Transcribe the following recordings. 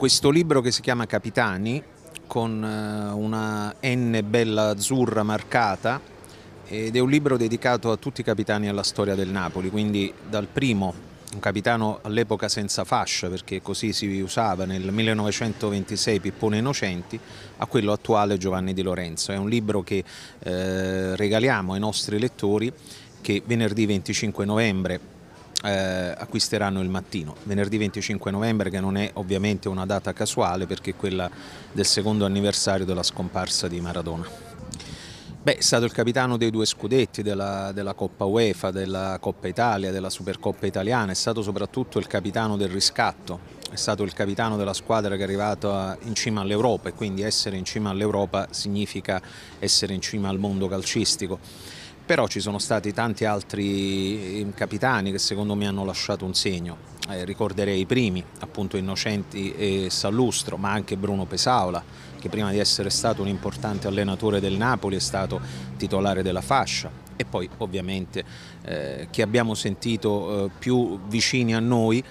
questo libro che si chiama Capitani con eh, una N bella azzurra marcata ed è un libro dedicato a tutti i capitani alla storia del Napoli, quindi dal primo, un capitano all'epoca senza fascia perché così si usava nel 1926 Pippone Innocenti, a quello attuale Giovanni Di Lorenzo. È un libro che eh, regaliamo ai nostri lettori che venerdì 25 novembre eh, acquisteranno il mattino. Venerdì 25 novembre che non è ovviamente una data casuale perché è quella del secondo anniversario della scomparsa di Maradona. Beh, è stato il capitano dei due scudetti della, della Coppa UEFA, della Coppa Italia, della Supercoppa Italiana, è stato soprattutto il capitano del riscatto, è stato il capitano della squadra che è arrivata in cima all'Europa e quindi essere in cima all'Europa significa essere in cima al mondo calcistico però ci sono stati tanti altri eh, capitani che secondo me hanno lasciato un segno. Eh, ricorderei i primi, appunto Innocenti e Sallustro, ma anche Bruno Pesaola, che prima di essere stato un importante allenatore del Napoli è stato titolare della fascia. E poi ovviamente eh, che abbiamo sentito eh, più vicini a noi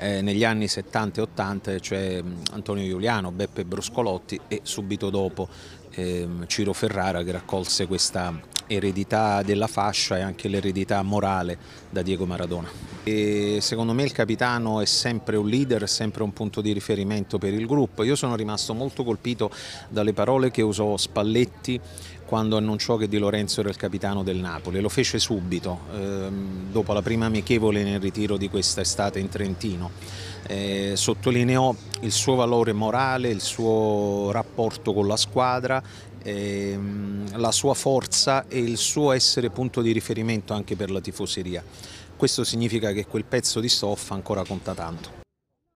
eh, negli anni 70 e 80, cioè Antonio Giuliano, Beppe Bruscolotti e subito dopo eh, Ciro Ferrara che raccolse questa eredità della fascia e anche l'eredità morale da Diego Maradona. E secondo me il capitano è sempre un leader, sempre un punto di riferimento per il gruppo. Io sono rimasto molto colpito dalle parole che usò Spalletti quando annunciò che Di Lorenzo era il capitano del Napoli. Lo fece subito, ehm, dopo la prima amichevole nel ritiro di questa estate in Trentino. Eh, sottolineò il suo valore morale, il suo rapporto con la squadra, ehm, la sua forza e il suo essere punto di riferimento anche per la tifoseria. Questo significa che quel pezzo di stoffa ancora conta tanto.